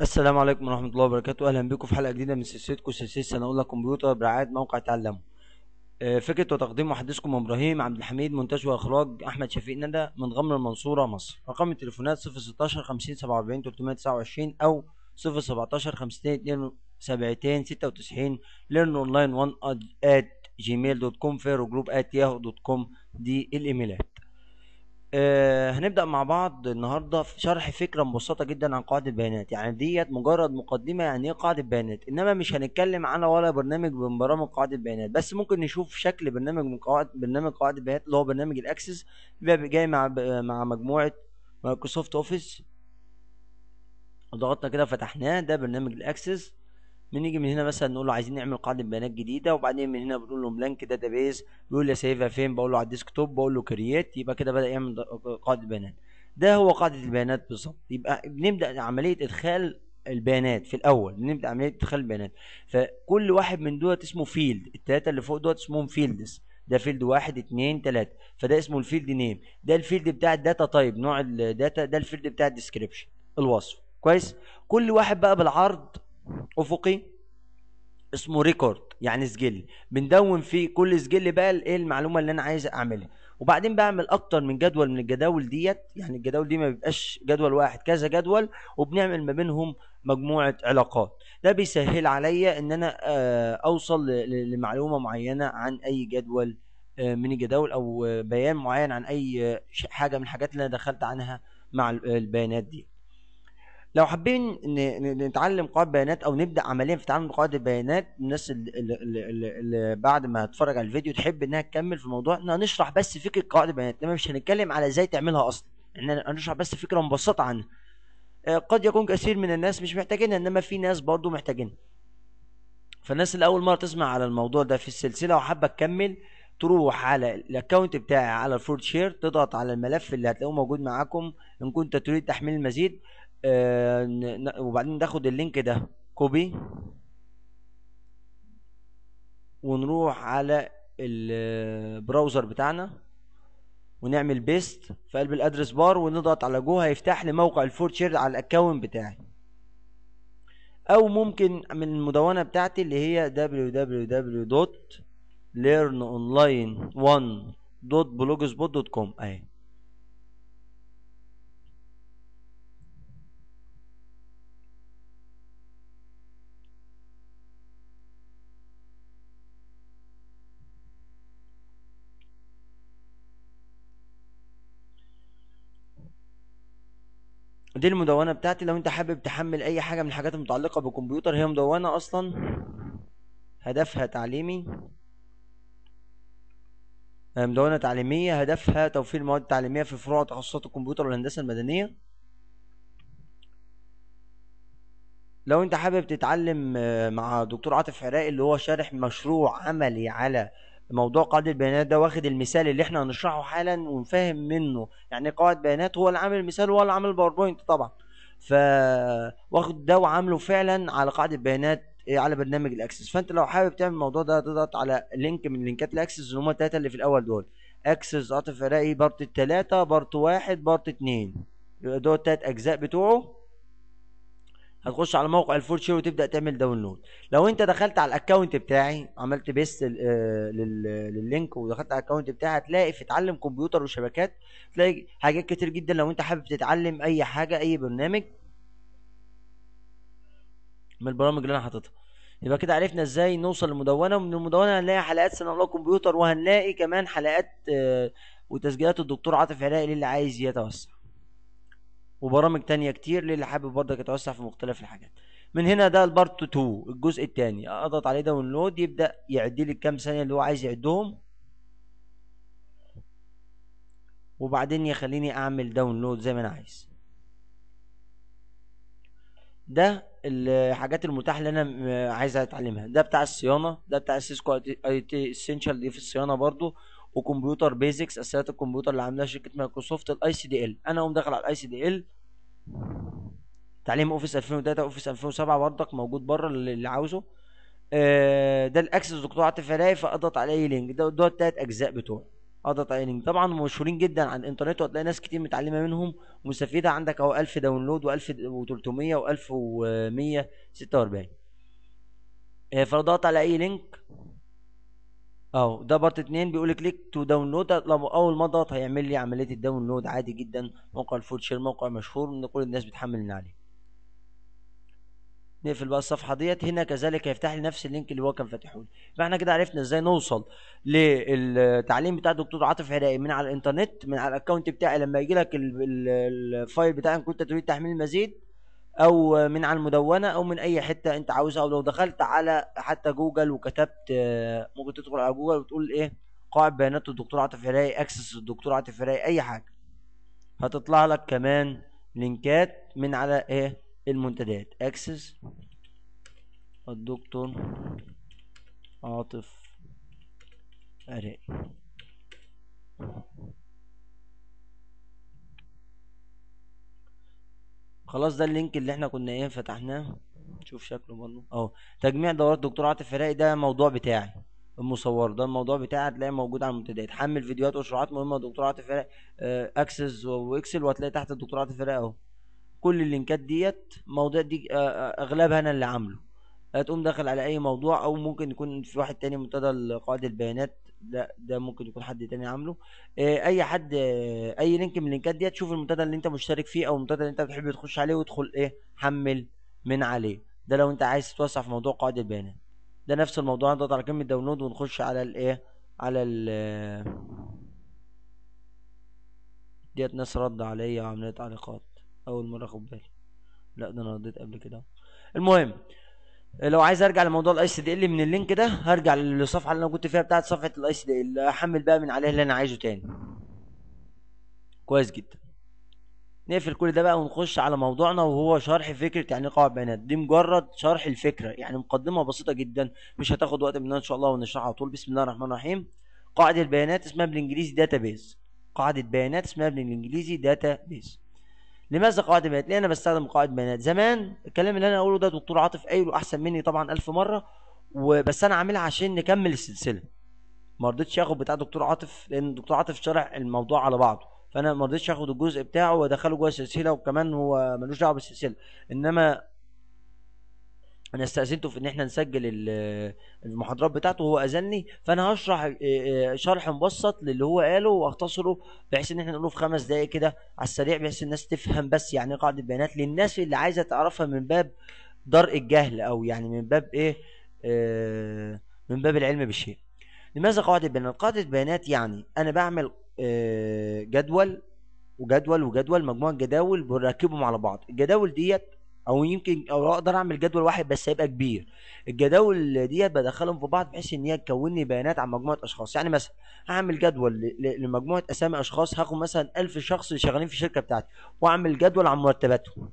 السلام عليكم ورحمة الله وبركاته أهلا بكم في حلقة جديدة من سلسلتكم سلسلة سنة أولى كمبيوتر برعاية موقع تعلمه آه، فكرة وتقديم محدثكم إبراهيم عبد الحميد مونتاج وإخراج أحمد شفيق ندى من غمر المنصورة مصر رقم التليفونات 016 50 47 329 أو 017 52 72 96 ليرن أونلاين 1 at جيميل دوت كوم فيرو جروب at ياهو دوت كوم دي الإيميلات آه هنبدا مع بعض النهارده في شرح فكره مبسطه جدا عن قاعده البيانات يعني ديت مجرد مقدمه يعني ايه قاعده بيانات انما مش هنتكلم على ولا برنامج من برامج قاعده البيانات بس ممكن نشوف شكل برنامج من قواعد برنامج قاعده البيانات اللي هو برنامج الاكسس بيبقى جاي مع مع مجموعه مايكروسوفت اوفيس ضغطنا كده فتحناه ده برنامج الاكسس بنيجي من هنا مثلا نقول له عايزين نعمل قاعده بيانات جديده وبعدين من هنا بنقول له بلانك داتابيز بيقول لي سيفها فين بقول له على الديسك توب بقول له كرييت يبقى كده بدا يعمل قاعده بيانات ده هو قاعده البيانات بالظبط يبقى بنبدا عمليه ادخال البيانات في الاول بنبدا عمليه ادخال البيانات فكل واحد من دوت اسمه فيلد الثلاثه اللي فوق دوت اسمهم فيلدز ده فيلد واحد اتنين تلاتة فده اسمه الفيلد نيم ده الفيلد بتاع الداتا تايب نوع الداتا ده الفيلد بتاع الديسكريبشن الوصف كويس كل واحد بقى بالعرض افقي اسمه ريكورد يعني سجل بندون فيه كل سجل بقى ايه المعلومه اللي انا عايز اعملها وبعدين بعمل اكتر من جدول من الجداول ديت يعني الجداول دي ما بيبقاش جدول واحد كذا جدول وبنعمل ما بينهم مجموعه علاقات ده بيسهل عليا ان انا آه، اوصل لمعلومه معينه عن اي جدول آه، من الجداول او آه، بيان معين عن اي حاجه من الحاجات اللي انا دخلت عنها مع البيانات دي لو حابين نتعلم قواعد بيانات او نبدا عمليا في تعلم قواعد البيانات الناس اللي, اللي, اللي بعد ما هتتفرج على الفيديو تحب انها تكمل في الموضوع احنا هنشرح بس فكره قواعد البيانات انما مش هنتكلم على ازاي تعملها اصلا احنا هنشرح بس فكره مبسطه عنها آه، قد يكون كثير من الناس مش محتاجينها انما في ناس برضو محتاجينها فالناس اللي اول مره تسمع على الموضوع ده في السلسله وحابه تكمل تروح على الاكونت بتاعي على الفورد شير تضغط على الملف اللي هتلاقوه موجود معاكم ان كنت تريد تحميل المزيد آه، وبعدين ناخد اللينك ده كوبي ونروح على البراوزر بتاعنا ونعمل بيست في قلب الادرس بار ونضغط على جو هيفتح لي موقع الفورتشير على الاكونت بتاعي او ممكن من المدونه بتاعتي اللي هي www.learnonline1.blogspot.com اهي دي المدونة بتاعتي لو انت حابب تحمل اي حاجة من الحاجات المتعلقة بالكمبيوتر هي مدونة اصلا هدفها تعليمي آه، مدونة تعليمية هدفها توفير المواد التعليميه في فروع تخصصات الكمبيوتر والهندسة المدنية لو انت حابب تتعلم آه، مع دكتور عاطف عراقي اللي هو شارح مشروع عملي على موضوع قاعده البيانات ده واخد المثال اللي احنا هنشرحه حالا ونفهم منه يعني قواعد بيانات هو اللي عامل المثال وهو اللي عامل الباوربوينت طبعا ف واخد ده وعامله فعلا على قاعده بيانات إيه، على برنامج الاكسس فانت لو حابب تعمل الموضوع ده تضغط على لينك من لينكات الاكسس اللي هم الثلاثه اللي في الاول دول اكسس قطف عراقي بارت الثلاثه بارت واحد بارت اتنين دول الثلاث اجزاء بتوعه هتخش على موقع الفور شير وتبدا تعمل داونلود لو انت دخلت على الاكونت بتاعي عملت بيست لللينك ودخلت على الاكونت بتاعي هتلاقي في اتعلم كمبيوتر وشبكات تلاقي حاجات كتير جدا لو انت حابب تتعلم اي حاجه اي برنامج من البرامج اللي انا حاططها يبقى كده عرفنا ازاي نوصل للمدونه ومن المدونه هنلاقي حلقات سنه الله كمبيوتر وهنلاقي كمان حلقات آه، وتسجيلات الدكتور عاطف علاء للي عايز يتوسع وبرامج تانية كتير للي حابب برضك يتوسع في مختلف الحاجات من هنا ده البارت 2 الجزء الثاني اضغط عليه داونلود يبدا يعد لي الكام ثانيه اللي هو عايز يعدهم وبعدين يخليني اعمل داونلود زي ما انا عايز ده الحاجات المتاحه اللي انا عايز اتعلمها ده بتاع الصيانه ده بتاع السيسكو اي تي اسينشال دي في الصيانه برضو وكمبيوتر بيزكس اساسيات الكمبيوتر اللي عاملها شركه مايكروسوفت الاي سي دي ال انا اقوم داخل على الاي سي دي ال تعليم اوفيس 2003 اوفيس 2007 برضك موجود بره اللي عاوزه آه، ده الاكسس دكتور عاطف فلاي فاضغط على اي لينك ده دول التلات اجزاء بتوعه اضغط على لينك طبعا مشهورين جدا على الانترنت وهتلاقي ناس كتير متعلمه منهم ومستفيده عندك اهو 1000 داونلود و1300 و1146 آه، فاضغط على اي لينك اهو ده بارت 2 بيقول لك كليك تو داونلود اول ما اضغط هيعمل لي عمليه الداونلود عادي جدا موقع الفول شير موقع مشهور من كل الناس بتحمل من عليه نقفل بقى الصفحه ديت هنا كذلك هيفتح لي نفس اللينك اللي هو كان فاتحه لي يبقى احنا كده عرفنا ازاي نوصل للتعليم بتاع دكتور عاطف عراقي من على الانترنت من على الاكونت بتاعي لما يجي لك الفايل بتاعي ان كنت تريد تحميل المزيد او من على المدونه او من اي حته انت عاوزها او لو دخلت على حتى جوجل وكتبت آه، ممكن تدخل على جوجل وتقول ايه قاعد بيانات الدكتور عاطف راي اكسس الدكتور عاطف راي اي حاجه هتطلع لك كمان لينكات من على ايه المنتديات اكسس الدكتور عاطف راي خلاص ده اللينك اللي احنا كنا ايه فتحناه نشوف شكله برضه اهو تجميع دورات دكتور عاطف فلاقي ده موضوع بتاعي المصور ده الموضوع بتاعي هتلاقيه موجود على المنتديات حمل فيديوهات وشروحات مهمه دكتور عاطف اه اكسس واكسل وهتلاقي تحت الدكتور عاطف فلاقي اهو كل اللينكات ديت مواضيع دي آه، آه، اغلبها انا اللي عامله هتقوم داخل على اي موضوع او ممكن يكون في واحد تاني منتدى قواعد البيانات لا ده ممكن يكون حد تاني عامله آه، اي حد آه، اي لينك من اللينكات ديت تشوف المنتدى اللي انت مشترك فيه او المنتدى اللي انت بتحب تخش عليه وادخل ايه حمل من عليه ده لو انت عايز تتوسع في موضوع قواعد البيانات ده نفس الموضوع هنضغط على كلمه داونلود ونخش على الايه على ال آه، ديت ناس رد عليا وعملت تعليقات اول مره اخد بالي لا ده انا رديت قبل كده المهم لو عايز ارجع لموضوع الاي سي دي ال من اللينك ده هرجع للصفحه اللي انا كنت فيها بتاعه صفحه الاي سي دي ال احمل بقى من عليها اللي انا عايزه تاني كويس جدا نقفل كل ده بقى ونخش على موضوعنا وهو شرح فكره يعني قواعد بيانات دي مجرد شرح الفكره يعني مقدمه بسيطه جدا مش هتاخد وقت مننا ان شاء الله ونشرحها على طول بسم الله الرحمن الرحيم قاعده البيانات اسمها بالانجليزي داتابيز قاعده بيانات اسمها بالانجليزي داتابيز لماذا قواعد بيانات؟ ليه انا بستخدم قواعد بيانات؟ زمان الكلام اللي انا اقوله ده دكتور عاطف قايله احسن مني طبعا ألف مره وبس انا عاملها عشان نكمل السلسله. ما رضيتش اخد بتاع دكتور عاطف لان دكتور عاطف شرح الموضوع على بعضه فانا ما رضيتش اخد الجزء بتاعه وادخله جوه السلسله وكمان هو ملوش دعوه بالسلسله انما انا استاذنته في ان احنا نسجل المحاضرات بتاعته وهو اذنني فانا هشرح آه، آه، شرح مبسط للي هو قاله واختصره بحيث ان احنا نقوله في خمس دقائق كده على السريع بحيث الناس تفهم بس يعني قاعده بيانات للناس اللي عايزه تعرفها من باب درء الجهل او يعني من باب ايه آه من باب العلم بالشيء لماذا قاعده بيانات قاعده بيانات يعني انا بعمل آه جدول وجدول وجدول مجموعه جداول بركبهم على بعض الجداول ديت او يمكن او اقدر اعمل جدول واحد بس هيبقى كبير الجداول ديت بدخلهم في بعض بحيث ان هي تكون لي بيانات عن مجموعه اشخاص يعني مثلا هعمل جدول لمجموعه اسامي اشخاص هاخد مثلا 1000 شخص شغالين في الشركه بتاعتي واعمل جدول عن مرتباتهم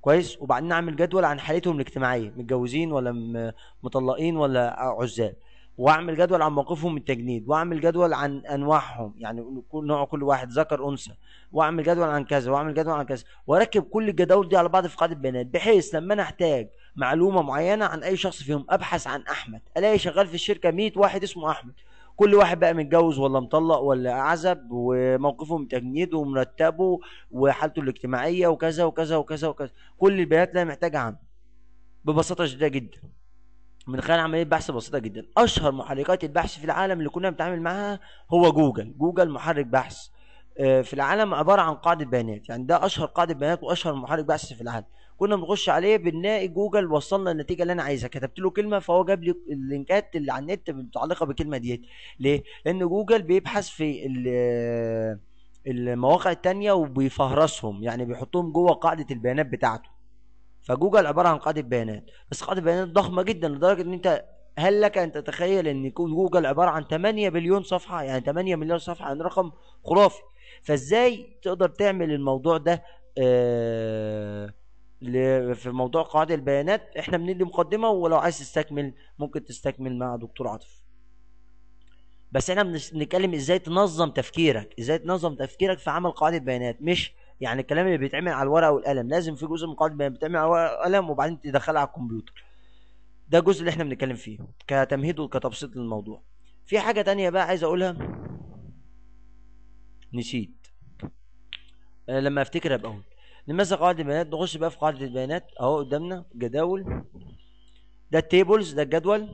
كويس وبعدين اعمل جدول عن حالتهم الاجتماعيه متجوزين ولا مطلقين ولا عزاب واعمل جدول عن موقفهم من التجنيد واعمل جدول عن انواعهم يعني كل نوع كل واحد ذكر انثى واعمل جدول عن كذا واعمل جدول عن كذا واركب كل الجداول دي على بعض في قاعده بيانات بحيث لما انا احتاج معلومه معينه عن اي شخص فيهم ابحث عن احمد الاقي شغال في الشركه 100 واحد اسمه احمد كل واحد بقى متجوز ولا مطلق ولا اعزب وموقفه من التجنيد ومرتبه وحالته الاجتماعيه وكذا وكذا وكذا وكذا كل البيانات اللي انا محتاجها عنه ببساطه شديده جدا من خلال عمليه بحث بسيطه جدا اشهر محركات البحث في العالم اللي كنا بنتعامل معاها هو جوجل جوجل محرك بحث آه، في العالم عباره عن قاعده بيانات يعني ده اشهر قاعده بيانات واشهر محرك بحث في العالم كنا بنخش عليه بنلاقي جوجل وصلنا النتيجه اللي انا عايزها كتبت له كلمه فهو جاب لي اللينكات اللي على النت متعلقه بالكلمه ديت ليه لان جوجل بيبحث في آه، المواقع التانية وبيفهرسهم يعني بيحطهم جوه قاعدة البيانات بتاعته فجوجل عباره عن قاعده بيانات بس قاعده بيانات ضخمه جدا لدرجه ان انت هل لك ان تتخيل ان يكون جوجل عباره عن 8 بليون صفحه يعني 8 مليار صفحه يعني رقم خرافي فازاي تقدر تعمل الموضوع ده آه في موضوع قواعد البيانات احنا بندي مقدمه ولو عايز تستكمل ممكن تستكمل مع دكتور عاطف بس احنا بنتكلم ازاي تنظم تفكيرك ازاي تنظم تفكيرك في عمل قواعد البيانات مش يعني الكلام اللي بيتعمل على الورقه والقلم لازم في جزء مقدم بيتعمل على الورقه والقلم وبعدين تدخلها على الكمبيوتر ده الجزء اللي احنا بنتكلم فيه كتمهيد وكتبسيط للموضوع في حاجه تانية بقى عايز اقولها نسيت أه، لما افتكر ابقى اقول لماذا قاعده البيانات نخش بقى في قاعده البيانات اهو قدامنا جداول ده التيبلز ده الجدول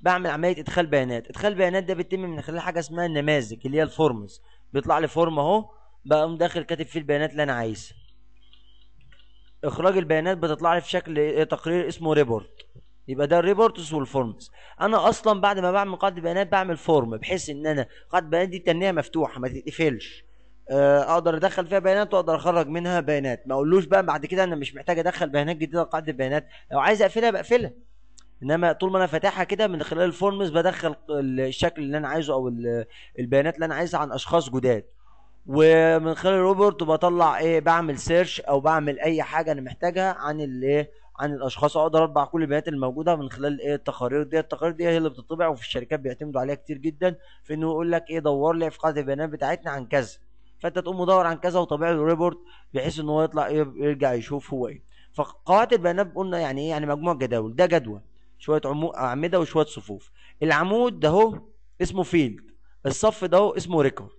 بعمل عمليه ادخال بيانات ادخال بيانات ده بيتم من خلال حاجه اسمها النماذج اللي هي الفورمز بيطلع لي فورم اهو بقوم داخل كاتب فيه البيانات اللي انا عايزها اخراج البيانات بتطلع لي في شكل تقرير اسمه ريبورت يبقى ده الريبورتس والفورمز انا اصلا بعد ما بعمل قاعده بيانات بعمل فورم بحيث ان انا قاعده البيانات دي تنيه مفتوحه ما تتقفلش آه، اقدر ادخل فيها بيانات واقدر اخرج منها بيانات ما اقولوش بقى بعد كده انا مش محتاج ادخل بيانات جديده لقاعده البيانات لو عايز اقفلها بقفلها انما طول ما انا فاتحها كده من خلال الفورمز بدخل الشكل اللي انا عايزه او البيانات اللي انا عايزها عن اشخاص جداد ومن خلال روبرت بطلع ايه بعمل سيرش او بعمل اي حاجه انا محتاجها عن الايه عن الاشخاص اقدر اطبع كل البيانات الموجوده من خلال ايه التقارير دي التقارير دي هي اللي بتطبع وفي الشركات بيعتمدوا عليها كتير جدا في انه يقول لك ايه دور لي في قاعده البيانات بتاعتنا عن كذا فانت تقوم مدور عن كذا وطبع له ريبورت بحيث ان هو يطلع ايه يرجع يشوف هو ايه فقواعد البيانات قلنا يعني ايه يعني مجموع جداول ده جدول شويه اعمده وشويه صفوف العمود ده هو اسمه فيلد الصف ده هو اسمه ريكورد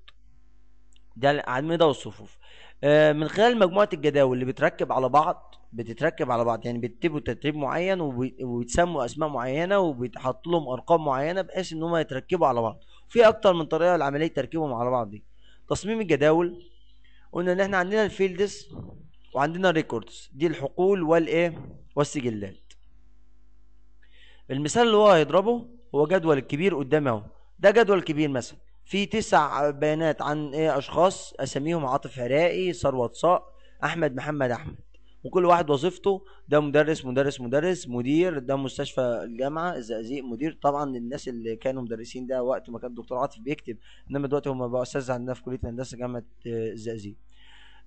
ده على المدى والصفوف آه، من خلال مجموعه الجداول اللي بتركب على بعض بتتركب على بعض يعني بيتبوا ترتيب معين وبيتسموا اسماء معينه وبيتحط لهم ارقام معينه بحيث ان هم يتركبوا على بعض في اكتر من طريقه لعمليه تركيبهم على بعض دي تصميم الجداول قلنا ان احنا عندنا الفيلدز وعندنا الريكوردز دي الحقول والايه والسجلات المثال اللي هو هيضربه هو جدول الكبير قدامي اهو ده جدول كبير مثلا في تسع بيانات عن ايه اشخاص اساميهم عاطف عراقي ثروت صاء احمد محمد احمد وكل واحد وظيفته ده مدرس مدرس مدرس مدير ده مستشفى الجامعه الزقازيق مدير طبعا الناس اللي كانوا مدرسين ده وقت ما كان الدكتور عاطف بيكتب انما دلوقتي هم بقوا استاذ عندنا في كليه الهندسه جامعه الزقازيق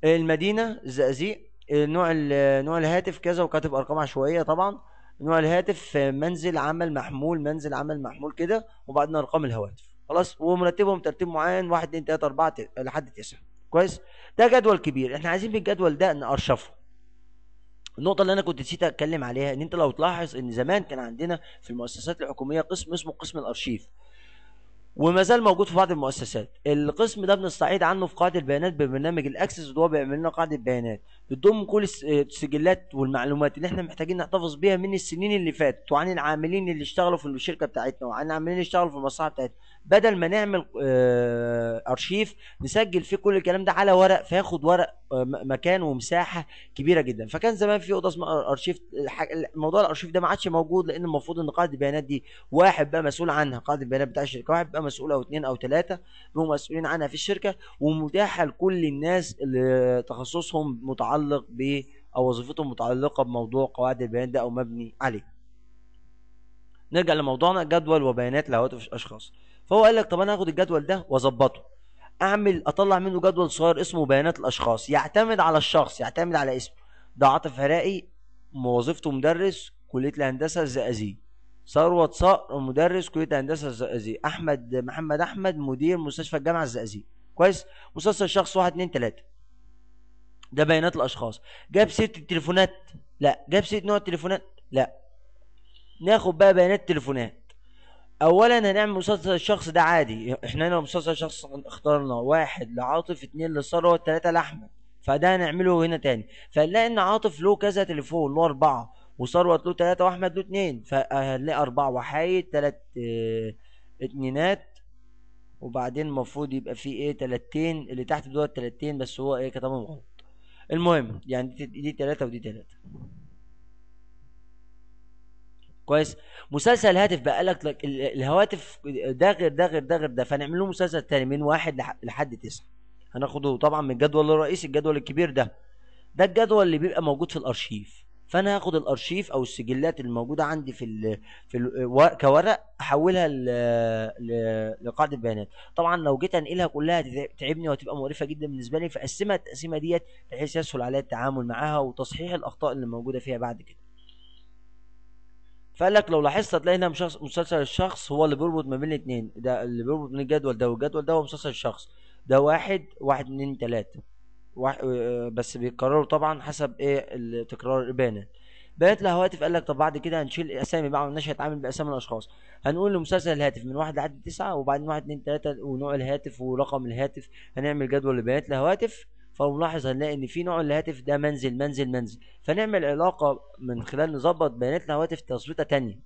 المدينه الزقازيق نوع نوع الهاتف كذا وكاتب ارقام عشوائيه طبعا نوع الهاتف منزل عمل محمول منزل عمل محمول كده وبعدين ارقام الهواتف خلاص ومرتبهم ترتيب معين 1 2 3 4 لحد 9 كويس ده جدول كبير احنا عايزين بالجدول ده نقرشفه النقطة اللي أنا كنت نسيت أتكلم عليها إن أنت لو تلاحظ إن زمان كان عندنا في المؤسسات الحكومية قسم اسمه قسم الأرشيف وما زال موجود في بعض المؤسسات القسم ده بنستعيد عنه في قاعده البيانات ببرنامج الاكسس وهو بيعمل لنا قاعده بيانات بتضم كل السجلات والمعلومات اللي احنا محتاجين نحتفظ بيها من السنين اللي فاتت وعن العاملين اللي اشتغلوا في الشركه بتاعتنا وعن العاملين اللي اشتغلوا في المصنع بتاعتنا بدل ما نعمل آه، ارشيف نسجل فيه كل الكلام ده على ورق فياخد ورق آه، مكان ومساحه كبيره جدا فكان زمان في اوضه اسمها ارشيف موضوع الارشيف ده ما عادش موجود لان المفروض ان قاعده البيانات دي واحد بقى مسؤول عنها قاعده البيانات بتاع الشركه واحد بقى مسؤول او اثنين او ثلاثه بيبقوا مسؤولين عنها في الشركه ومتاحه لكل الناس اللي تخصصهم متعلق ب او وظيفتهم متعلقه بموضوع قواعد البيانات ده او مبني عليه نرجع لموضوعنا جدول وبيانات لهواتف الاشخاص فهو قال لك طب انا هاخد الجدول ده واظبطه اعمل اطلع منه جدول صغير اسمه بيانات الاشخاص يعتمد على الشخص يعتمد على اسمه ده عاطف هرائي وظيفته مدرس كليه الهندسه الزقازيق ثروت صقر مدرس كليه الهندسه الزقازيق احمد محمد احمد مدير مستشفى الجامعه الزقازيق كويس مسلسل شخص 1 2 3 ده بيانات الاشخاص جاب سيره التليفونات لا جاب سيره نوع التليفونات لا ناخد بقى بيانات التليفونات اولا هنعمل مسلسل الشخص ده عادي احنا هنا مسلسل شخص اخترنا واحد لعاطف اتنين لثروت تلاته لاحمد فده هنعمله هنا تاني فهنلاقي ان عاطف له كذا تليفون له اربعه وثروت له تلاته واحمد له اتنين فهنلاقي اربعه وحايد تلات اه اتنينات وبعدين المفروض يبقى في ايه تلاتين اللي تحت دول تلاتين بس هو ايه كتبهم غلط المهم يعني دي تلاته ودي تلاته كويس مسلسل هاتف بقى لك الهواتف ده غير ده غير ده غير ده فنعمل له مسلسل تاني من واحد لحد تسعه هناخده طبعا من الجدول الرئيسي الجدول الكبير ده ده الجدول اللي بيبقى موجود في الارشيف فانا هاخد الارشيف او السجلات الموجوده عندي في الـ في الـ كورق احولها لقاعده بيانات طبعا لو جيت انقلها كلها تعبني وهتبقى مقرفه جدا بالنسبه لي فاقسمها التقسيمه ديت بحيث يسهل عليا التعامل معاها وتصحيح الاخطاء اللي موجوده فيها بعد كده فقال لك لو لاحظت هتلاقي هنا مسلسل الشخص هو اللي بيربط ما بين الاثنين ده اللي بيربط من الجدول ده والجدول ده هو مسلسل الشخص ده واحد واحد اتنين تلاته واحد آه، بس بيتكرروا طبعا حسب ايه تكرار البيانات بيانات الهواتف قال لك طب بعد كده هنشيل اسامي بقى مالناش هيتعامل باسامي الاشخاص هنقول لمسلسل الهاتف من واحد لحد تسعه وبعدين واحد اتنين تلاته ونوع الهاتف ورقم الهاتف هنعمل جدول لبيانات الهواتف فنلاحظ هنلاقي ان في نوع الهاتف ده منزل منزل منزل فنعمل علاقه من خلال نظبط بياناتنا هواتف تظبيطه تانية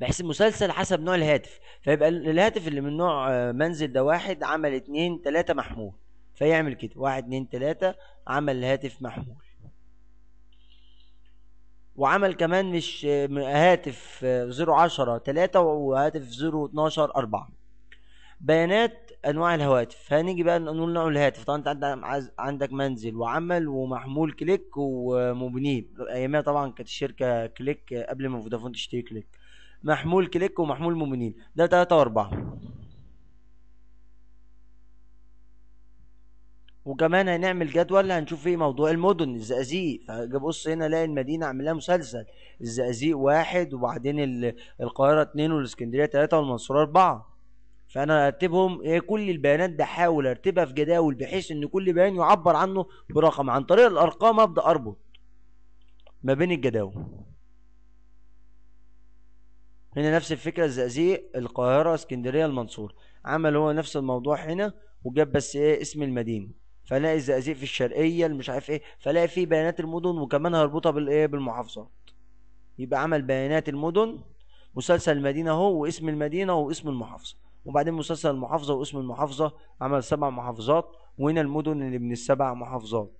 بحيث المسلسل حسب نوع الهاتف فيبقى الهاتف اللي من نوع آه، منزل ده واحد عمل اتنين تلاتة محمول فيعمل كده واحد اتنين تلاتة عمل الهاتف محمول وعمل كمان مش آه، هاتف آه، زيرو عشرة تلاتة وهاتف زيرو اتناشر أربعة بيانات انواع الهواتف فهنيجي بقى نقول نوع الهاتف طبعا انت عندك منزل وعمل ومحمول كليك ومبنيه ايامها طبعا كانت الشركه كليك قبل ما فودافون تشتري كليك محمول كليك ومحمول مبنيين ده تلاتة واربعة وكمان هنعمل جدول هنشوف فيه موضوع المدن الزقازيق فبص هنا الاقي المدينه عاملاها مسلسل الزقازيق واحد وبعدين القاهره اتنين والاسكندريه تلاته والمنصوره اربعه فانا ارتبهم هي إيه، كل البيانات بحاول ارتبها في جداول بحيث ان كل بيان يعبر عنه برقم عن طريق الارقام ابدا اربط ما بين الجداول هنا نفس الفكره الزقازيق القاهره اسكندريه المنصوره عمل هو نفس الموضوع هنا وجاب بس ايه اسم المدينه فلاقي الزقازيق في الشرقيه مش عارف ايه فلاقي فيه بيانات المدن وكمان هربطها بالايه بالمحافظات يبقى عمل بيانات المدن مسلسل المدينه اهو واسم المدينه واسم المحافظه وبعدين مسلسل المحافظة واسم المحافظة عمل سبع محافظات وهنا المدن اللي من السبع محافظات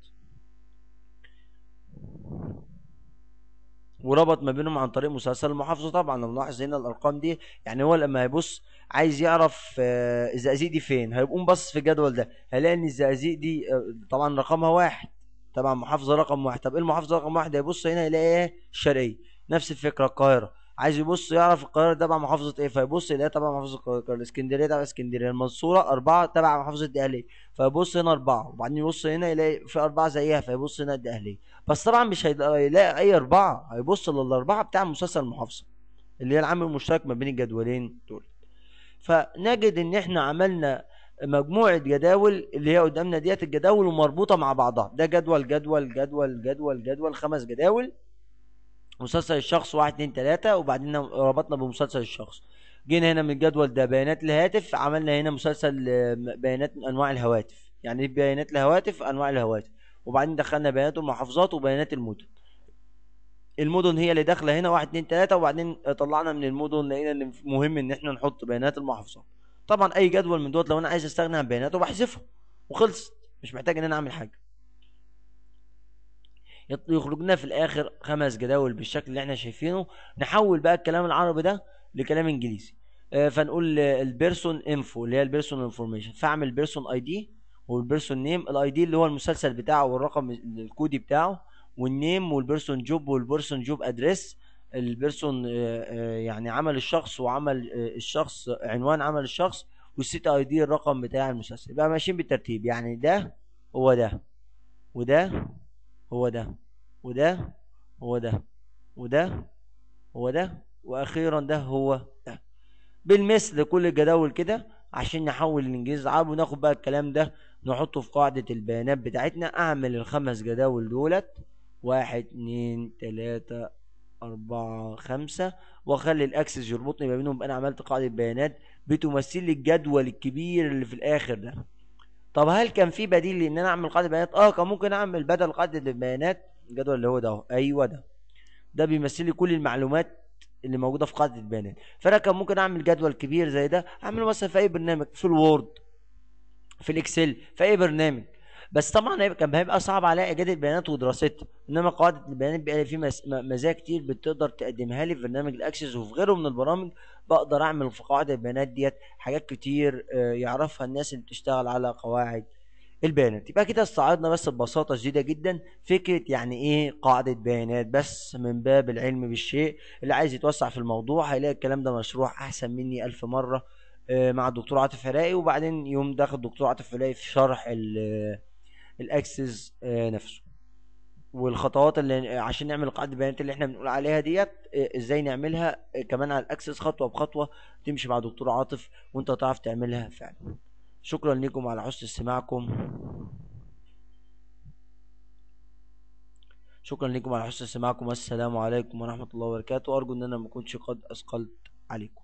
وربط ما بينهم عن طريق مسلسل المحافظة طبعا لو نلاحظ هنا الأرقام دي يعني هو لما هيبص عايز يعرف الزقازيق آه، دي فين هيقوم بص في الجدول ده هيلاقي إن الزقازيق دي آه، طبعا رقمها واحد طبعا محافظة رقم واحد طب إيه المحافظة رقم واحد هيبص هنا يلاقي إيه الشرقية نفس الفكرة القاهرة عايز يبص يعرف القاهره تبع محافظه ايه فيبص يلاقيها تبع محافظه القاهره الاسكندريه تبع اسكندريه المنصوره اربعه تبع محافظه الدقهليه فيبص هنا اربعه وبعدين يبص هنا يلاقي في اربعه زيها فيبص هنا الدقهليه بس طبعا مش هيلاقي اي اربعه هيبص للاربعه بتاع مسلسل المحافظه اللي هي العامل المشترك ما بين الجدولين دول فنجد ان احنا عملنا مجموعة جداول اللي هي قدامنا ديت الجداول ومربوطة مع بعضها ده جدول جدول جدول جدول جدول خمس جداول مسلسل الشخص واحد اتنين تلاتة وبعدين ربطنا بمسلسل الشخص جينا هنا من الجدول ده بيانات الهاتف عملنا هنا مسلسل آه، بيانات من انواع الهواتف يعني إيه بيانات الهواتف انواع الهواتف وبعدين دخلنا بيانات المحافظات وبيانات المدن المدن هي اللي داخله هنا واحد اتنين تلاته وبعدين طلعنا من المدن لقينا ان مهم ان احنا نحط بيانات المحافظات طبعا اي جدول من دوت لو انا عايز استغنى عن بياناته بحذفها وخلصت مش محتاج ان انا اعمل حاجه يخرج لنا في الاخر خمس جداول بالشكل اللي احنا شايفينه نحول بقى الكلام العربي ده لكلام انجليزي آه، فنقول البيرسون انفو اللي هي البيرسون انفورميشن فاعمل بيرسون اي دي والبيرسون نيم الاي دي اللي هو المسلسل بتاعه والرقم الكودي بتاعه والنيم والبيرسون جوب والبيرسون جوب ادريس البيرسون يعني عمل الشخص وعمل آه، الشخص عنوان عمل الشخص والسيت اي دي الرقم بتاع المسلسل يبقى ماشيين بالترتيب يعني ده هو ده وده هو ده وده هو ده وده هو ده واخيرا ده هو ده بالمثل كل الجداول كده عشان نحول الانجليزي عربي وناخد بقى الكلام ده نحطه في قاعدة البيانات بتاعتنا اعمل الخمس جداول دولت واحد اتنين تلاتة أربعة خمسة وأخلي الأكسس يربطني ما بينهم يبقى أنا عملت قاعدة بيانات بتمثل لي الجدول الكبير اللي في الآخر ده طب هل كان في بديل لان انا اعمل قاعده بيانات اه كان ممكن اعمل بدل قاعده البيانات الجدول اللي هو ده ايوه ده ده بيمثل لي كل المعلومات اللي موجوده في قاعده البيانات فانا كان ممكن اعمل جدول كبير زي ده اعمله مثلا في اي برنامج في الوورد في الاكسل في اي برنامج بس طبعا كان هيبقى صعب عليا اجاد البيانات ودراستها انما قاعده البيانات بقى في مزايا كتير بتقدر تقدمها لي في برنامج الاكسس وفي غيره من البرامج بقدر اعمل في قواعد البيانات ديت حاجات كتير آه، يعرفها الناس اللي بتشتغل على قواعد البيانات يبقى كده استعرضنا بس ببساطة شديدة جدا فكرة يعني ايه قاعدة بيانات بس من باب العلم بالشيء اللي عايز يتوسع في الموضوع هيلاقي الكلام ده مشروح احسن مني الف مرة آه، مع الدكتور عاطف عراقي وبعدين يوم داخل الدكتور عاطف عراقي في شرح الاكسس آه، نفسه والخطوات اللي عشان نعمل قاعده البيانات اللي احنا بنقول عليها ديت آه، ازاي نعملها آه، كمان على الاكسس خطوه بخطوه تمشي مع دكتور عاطف وانت تعرف تعملها فعلا شكرا لكم على حسن استماعكم شكرا لكم على حسن استماعكم والسلام عليكم ورحمه الله وبركاته ارجو ان انا ما كنتش قد اثقلت عليكم